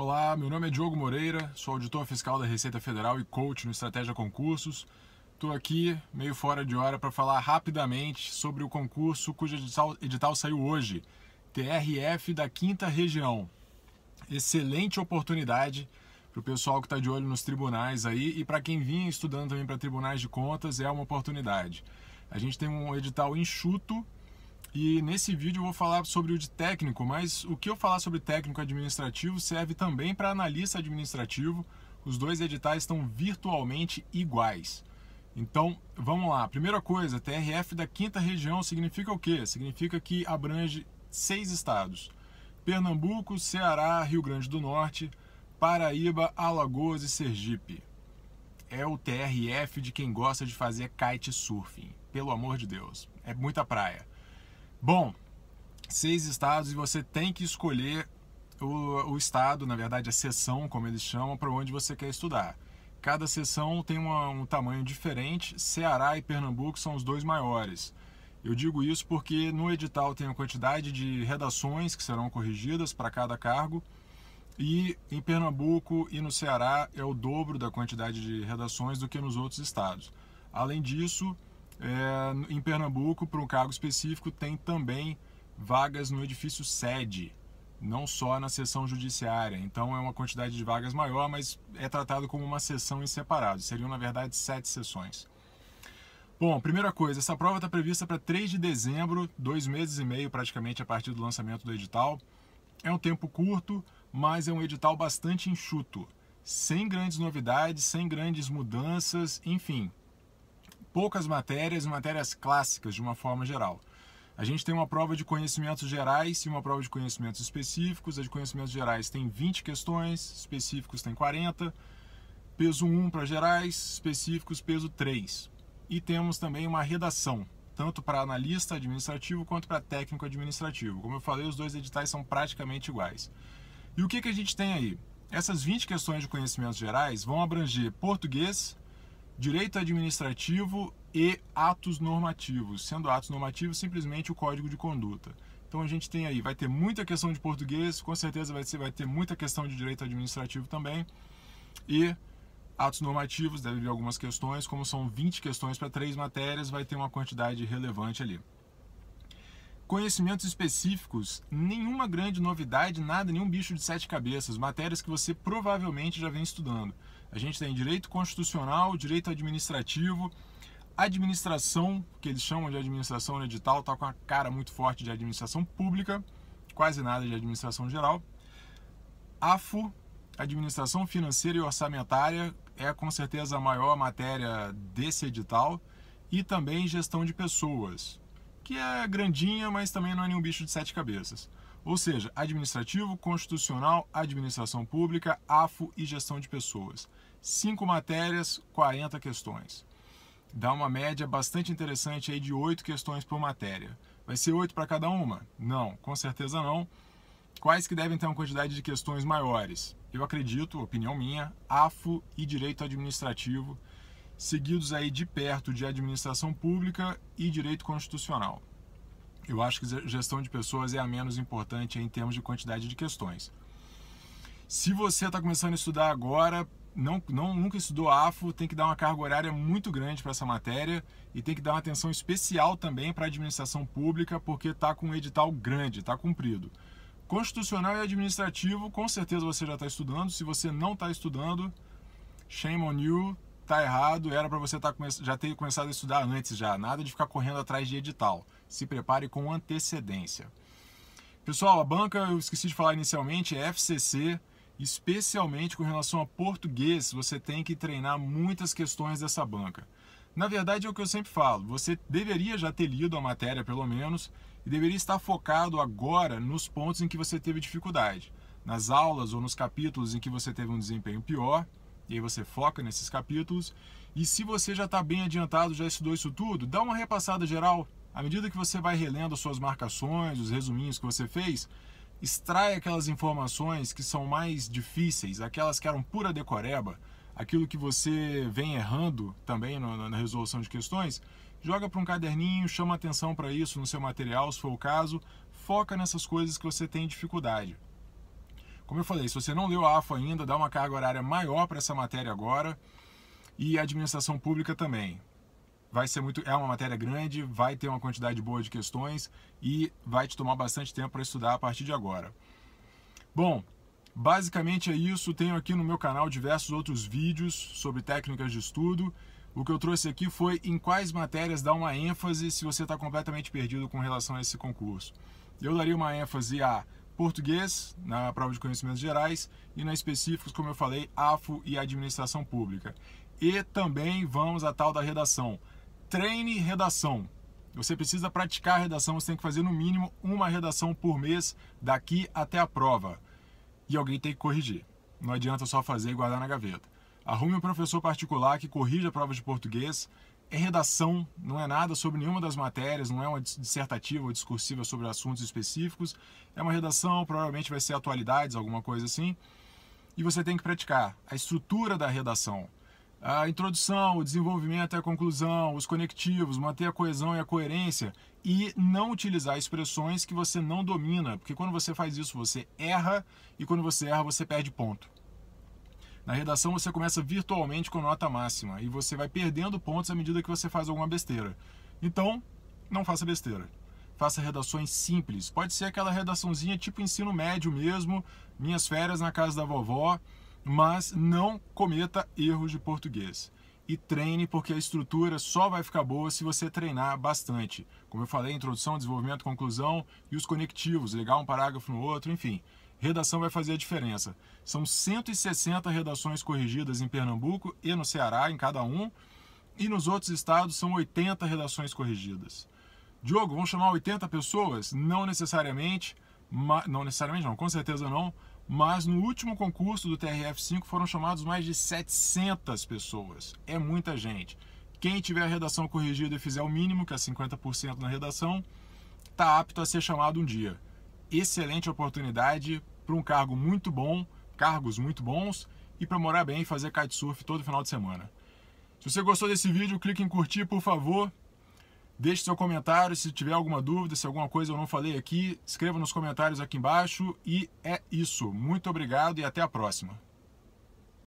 Olá, meu nome é Diogo Moreira, sou auditor fiscal da Receita Federal e coach no Estratégia Concursos. Estou aqui, meio fora de hora, para falar rapidamente sobre o concurso cujo edital, edital saiu hoje, TRF da Quinta Região. Excelente oportunidade para o pessoal que está de olho nos tribunais aí e para quem vinha estudando também para tribunais de contas, é uma oportunidade. A gente tem um edital enxuto e nesse vídeo eu vou falar sobre o de técnico, mas o que eu falar sobre técnico administrativo serve também para analista administrativo. Os dois editais estão virtualmente iguais. Então, vamos lá. Primeira coisa, TRF da quinta região significa o quê? Significa que abrange seis estados: Pernambuco, Ceará, Rio Grande do Norte, Paraíba, Alagoas e Sergipe. É o TRF de quem gosta de fazer kite surfing. Pelo amor de Deus, é muita praia. Bom, seis estados e você tem que escolher o, o estado, na verdade a seção, como eles chamam, para onde você quer estudar. Cada seção tem uma, um tamanho diferente, Ceará e Pernambuco são os dois maiores. Eu digo isso porque no edital tem a quantidade de redações que serão corrigidas para cada cargo, e em Pernambuco e no Ceará é o dobro da quantidade de redações do que nos outros estados. Além disso, é, em Pernambuco, para um cargo específico, tem também vagas no edifício sede, não só na seção judiciária. Então é uma quantidade de vagas maior, mas é tratado como uma seção em separado. Seriam, na verdade, sete sessões. Bom, primeira coisa, essa prova está prevista para 3 de dezembro, dois meses e meio praticamente a partir do lançamento do edital. É um tempo curto, mas é um edital bastante enxuto, sem grandes novidades, sem grandes mudanças, enfim, poucas matérias matérias clássicas de uma forma geral. A gente tem uma prova de conhecimentos gerais e uma prova de conhecimentos específicos. A de conhecimentos gerais tem 20 questões, específicos tem 40. Peso 1 para gerais, específicos peso 3. E temos também uma redação, tanto para analista administrativo quanto para técnico administrativo. Como eu falei, os dois editais são praticamente iguais. E o que, que a gente tem aí? Essas 20 questões de conhecimentos gerais vão abranger português, direito administrativo e atos normativos, sendo atos normativos simplesmente o código de conduta. Então a gente tem aí, vai ter muita questão de português, com certeza vai, ser, vai ter muita questão de direito administrativo também. E atos normativos, deve vir algumas questões, como são 20 questões para três matérias, vai ter uma quantidade relevante ali. Conhecimentos específicos, nenhuma grande novidade, nada, nenhum bicho de sete cabeças, matérias que você provavelmente já vem estudando. A gente tem direito constitucional, direito administrativo, administração, que eles chamam de administração né, edital, está com a cara muito forte de administração pública, quase nada de administração geral. AFO, administração financeira e orçamentária, é com certeza a maior matéria desse edital, e também gestão de pessoas, que é grandinha, mas também não é nenhum bicho de sete cabeças ou seja, administrativo, constitucional, administração pública, AFO e gestão de pessoas. Cinco matérias, 40 questões. Dá uma média bastante interessante aí de oito questões por matéria. Vai ser oito para cada uma? Não, com certeza não. Quais que devem ter uma quantidade de questões maiores? Eu acredito, opinião minha, AFO e direito administrativo, seguidos aí de perto de administração pública e direito constitucional. Eu acho que gestão de pessoas é a menos importante em termos de quantidade de questões. Se você está começando a estudar agora, não, não, nunca estudou AFO, tem que dar uma carga horária muito grande para essa matéria e tem que dar uma atenção especial também para a administração pública, porque está com um edital grande, está cumprido. Constitucional e administrativo, com certeza você já está estudando. Se você não está estudando, shame on you, tá errado, era para você tá, já ter começado a estudar antes já, nada de ficar correndo atrás de edital. Se prepare com antecedência. Pessoal, a banca, eu esqueci de falar inicialmente, é FCC, especialmente com relação a português, você tem que treinar muitas questões dessa banca. Na verdade, é o que eu sempre falo, você deveria já ter lido a matéria, pelo menos, e deveria estar focado agora nos pontos em que você teve dificuldade, nas aulas ou nos capítulos em que você teve um desempenho pior, e aí você foca nesses capítulos. E se você já está bem adiantado, já estudou isso tudo, dá uma repassada geral. À medida que você vai relendo suas marcações, os resuminhos que você fez, extrai aquelas informações que são mais difíceis, aquelas que eram pura decoreba, aquilo que você vem errando também na resolução de questões, joga para um caderninho, chama atenção para isso no seu material, se for o caso, foca nessas coisas que você tem dificuldade. Como eu falei, se você não leu a AFO ainda, dá uma carga horária maior para essa matéria agora e a administração pública também. Vai ser muito, é uma matéria grande, vai ter uma quantidade boa de questões e vai te tomar bastante tempo para estudar a partir de agora. Bom, basicamente é isso. Tenho aqui no meu canal diversos outros vídeos sobre técnicas de estudo. O que eu trouxe aqui foi em quais matérias dar uma ênfase se você está completamente perdido com relação a esse concurso. Eu daria uma ênfase a português, na prova de conhecimentos gerais, e na específicos, como eu falei, AFO e administração pública. E também vamos à tal da redação. Treine redação. Você precisa praticar redação, você tem que fazer no mínimo uma redação por mês daqui até a prova. E alguém tem que corrigir. Não adianta só fazer e guardar na gaveta. Arrume um professor particular que corrija provas de português, é redação, não é nada sobre nenhuma das matérias, não é uma dissertativa ou discursiva sobre assuntos específicos. É uma redação, provavelmente vai ser atualidades, alguma coisa assim. E você tem que praticar a estrutura da redação. A introdução, o desenvolvimento e a conclusão, os conectivos, manter a coesão e a coerência e não utilizar expressões que você não domina, porque quando você faz isso você erra e quando você erra você perde ponto. Na redação você começa virtualmente com nota máxima e você vai perdendo pontos à medida que você faz alguma besteira. Então, não faça besteira. Faça redações simples. Pode ser aquela redaçãozinha tipo ensino médio mesmo, minhas férias na casa da vovó, mas não cometa erros de português e treine, porque a estrutura só vai ficar boa se você treinar bastante. Como eu falei, introdução, desenvolvimento, conclusão e os conectivos, ligar um parágrafo no outro, enfim redação vai fazer a diferença. São 160 redações corrigidas em Pernambuco e no Ceará, em cada um, e nos outros estados são 80 redações corrigidas. Diogo, vão chamar 80 pessoas? Não necessariamente, não necessariamente não, com certeza não, mas no último concurso do TRF5 foram chamados mais de 700 pessoas. É muita gente. Quem tiver a redação corrigida e fizer o mínimo, que é 50% na redação, está apto a ser chamado um dia excelente oportunidade para um cargo muito bom, cargos muito bons e para morar bem e fazer kitesurf todo final de semana. Se você gostou desse vídeo, clique em curtir, por favor. Deixe seu comentário se tiver alguma dúvida, se alguma coisa eu não falei aqui, escreva nos comentários aqui embaixo e é isso. Muito obrigado e até a próxima.